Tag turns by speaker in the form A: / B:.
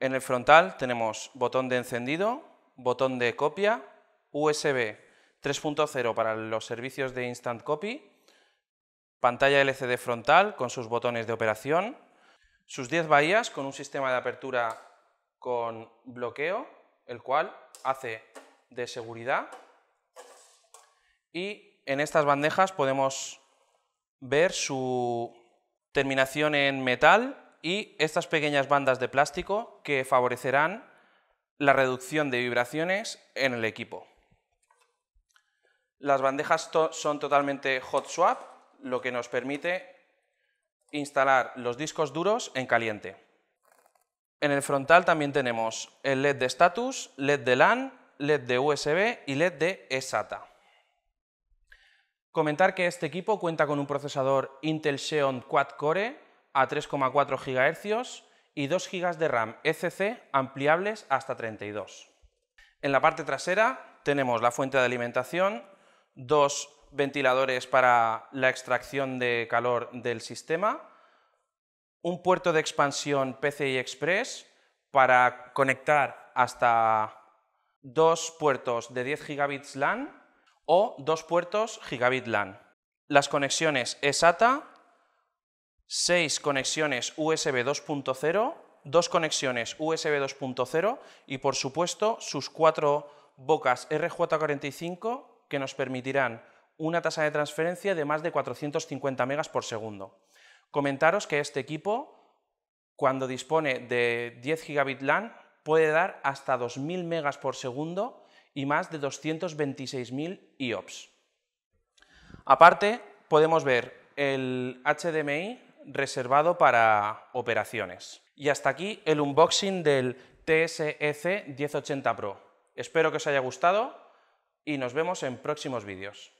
A: En el frontal tenemos botón de encendido, botón de copia, USB 3.0 para los servicios de Instant Copy, pantalla LCD frontal con sus botones de operación, sus 10 bahías con un sistema de apertura con bloqueo, el cual hace de seguridad y en estas bandejas podemos ver su terminación en metal y estas pequeñas bandas de plástico que favorecerán la reducción de vibraciones en el equipo. Las bandejas son totalmente hot swap, lo que nos permite instalar los discos duros en caliente. En el frontal también tenemos el LED de status, LED de LAN, LED de USB y LED de eSATA. Comentar que este equipo cuenta con un procesador Intel Xeon Quad-Core a 3,4 GHz y 2 GB de RAM ECC ampliables hasta 32. En la parte trasera tenemos la fuente de alimentación, dos ventiladores para la extracción de calor del sistema, un puerto de expansión PCI Express para conectar hasta dos puertos de 10 gigabits LAN o dos puertos gigabit LAN. Las conexiones ESATA, seis conexiones USB 2.0, dos conexiones USB 2.0 y por supuesto sus cuatro bocas RJ45 que nos permitirán una tasa de transferencia de más de 450 megas por segundo. Comentaros que este equipo, cuando dispone de 10 gigabit LAN, puede dar hasta 2000 megas por segundo y más de 226.000 IOPS. Aparte, podemos ver el HDMI reservado para operaciones. Y hasta aquí el unboxing del TSEC 1080 Pro. Espero que os haya gustado y nos vemos en próximos vídeos.